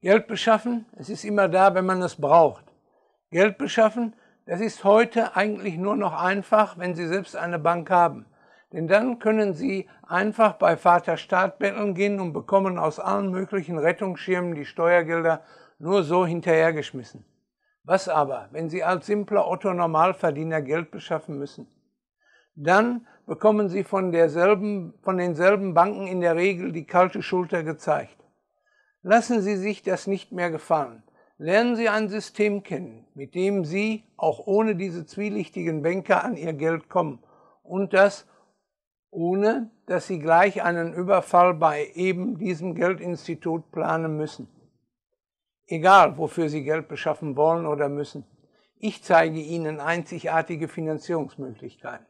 Geld beschaffen, es ist immer da, wenn man es braucht. Geld beschaffen, das ist heute eigentlich nur noch einfach, wenn Sie selbst eine Bank haben. Denn dann können Sie einfach bei Vater Staat betteln gehen und bekommen aus allen möglichen Rettungsschirmen die Steuergelder nur so hinterhergeschmissen. Was aber, wenn Sie als simpler Otto Normalverdiener Geld beschaffen müssen? Dann bekommen Sie von, derselben, von denselben Banken in der Regel die kalte Schulter gezeigt. Lassen Sie sich das nicht mehr gefallen. Lernen Sie ein System kennen, mit dem Sie auch ohne diese zwielichtigen Banker an Ihr Geld kommen und das ohne, dass Sie gleich einen Überfall bei eben diesem Geldinstitut planen müssen. Egal, wofür Sie Geld beschaffen wollen oder müssen. Ich zeige Ihnen einzigartige Finanzierungsmöglichkeiten.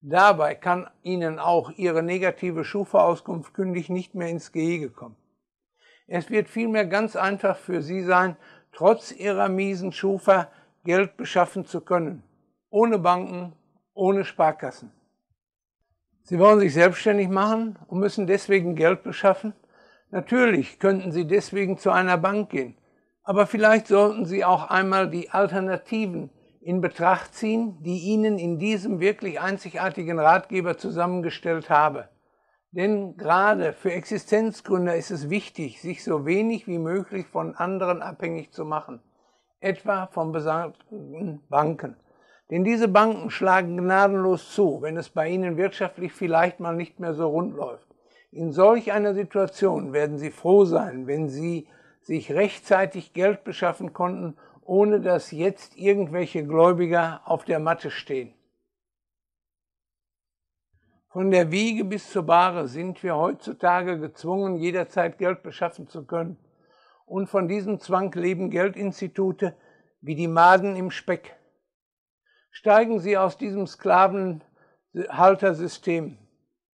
Dabei kann Ihnen auch Ihre negative Schufa-Auskunft kündig nicht mehr ins Gehege kommen. Es wird vielmehr ganz einfach für Sie sein, trotz Ihrer miesen Schufa Geld beschaffen zu können. Ohne Banken, ohne Sparkassen. Sie wollen sich selbstständig machen und müssen deswegen Geld beschaffen? Natürlich könnten Sie deswegen zu einer Bank gehen, aber vielleicht sollten Sie auch einmal die Alternativen in Betracht ziehen, die Ihnen in diesem wirklich einzigartigen Ratgeber zusammengestellt habe. Denn gerade für Existenzgründer ist es wichtig, sich so wenig wie möglich von anderen abhängig zu machen, etwa von besagten Banken. Denn diese Banken schlagen gnadenlos zu, wenn es bei ihnen wirtschaftlich vielleicht mal nicht mehr so rund läuft. In solch einer Situation werden sie froh sein, wenn sie sich rechtzeitig Geld beschaffen konnten, ohne dass jetzt irgendwelche Gläubiger auf der Matte stehen. Von der Wiege bis zur Bahre sind wir heutzutage gezwungen, jederzeit Geld beschaffen zu können. Und von diesem Zwang leben Geldinstitute wie die Maden im Speck. Steigen Sie aus diesem Sklavenhaltersystem.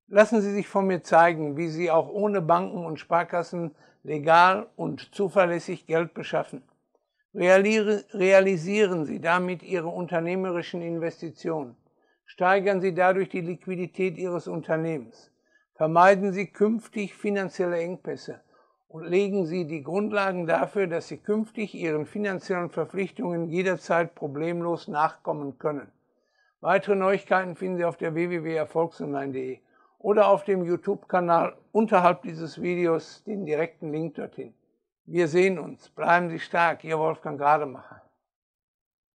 Lassen Sie sich von mir zeigen, wie Sie auch ohne Banken und Sparkassen legal und zuverlässig Geld beschaffen. Realisieren Sie damit Ihre unternehmerischen Investitionen. Steigern Sie dadurch die Liquidität Ihres Unternehmens. Vermeiden Sie künftig finanzielle Engpässe und legen Sie die Grundlagen dafür, dass Sie künftig Ihren finanziellen Verpflichtungen jederzeit problemlos nachkommen können. Weitere Neuigkeiten finden Sie auf der www.erfolgsonline.de oder auf dem YouTube-Kanal unterhalb dieses Videos den direkten Link dorthin. Wir sehen uns. Bleiben Sie stark. Ihr Wolfgang Rademacher.